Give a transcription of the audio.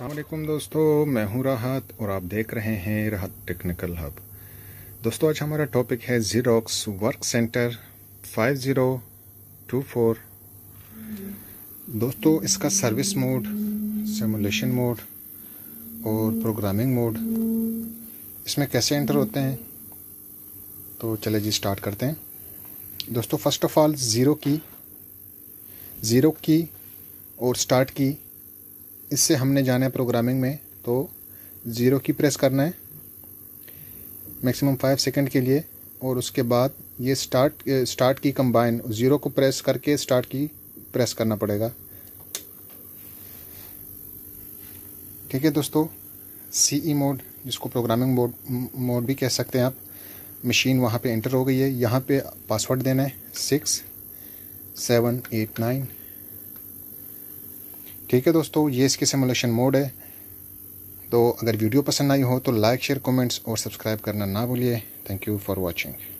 असलम दोस्तों मैं हूं राहत और आप देख रहे हैं राहत टेक्निकल हब दोस्तों आज हमारा टॉपिक है जीरोक्स वर्क सेंटर 5024 दोस्तों इसका सर्विस मोड सिमुलेशन मोड और प्रोग्रामिंग मोड इसमें कैसे एंटर होते हैं तो चले जी स्टार्ट करते हैं दोस्तों first of all zero key zero key और स्टार्ट की इससे हमने जाना है प्रोग्रामिंग में तो ज़ीरो की प्रेस करना है मैक्सिमम फाइव सेकंड के लिए और उसके बाद ये start start key combine zero को प्रेस करके स्टार्ट की प्रेस करना पड़ेगा ठीक है दोस्तों सी ई मोड जिसको प्रोग्रामिंग मोड मोड भी कह सकते हैं आप मशीन वहाँ पे एंटर हो गई है यहाँ पे पासवर्ड देना है सिक्स सेवन एट नाइन ठीक है दोस्तों ये इसकी सिमुलेशन मोड है तो अगर वीडियो पसंद आई हो तो लाइक शेयर कमेंट्स और सब्सक्राइब करना ना भूलिए थैंक यू फॉर वॉचिंग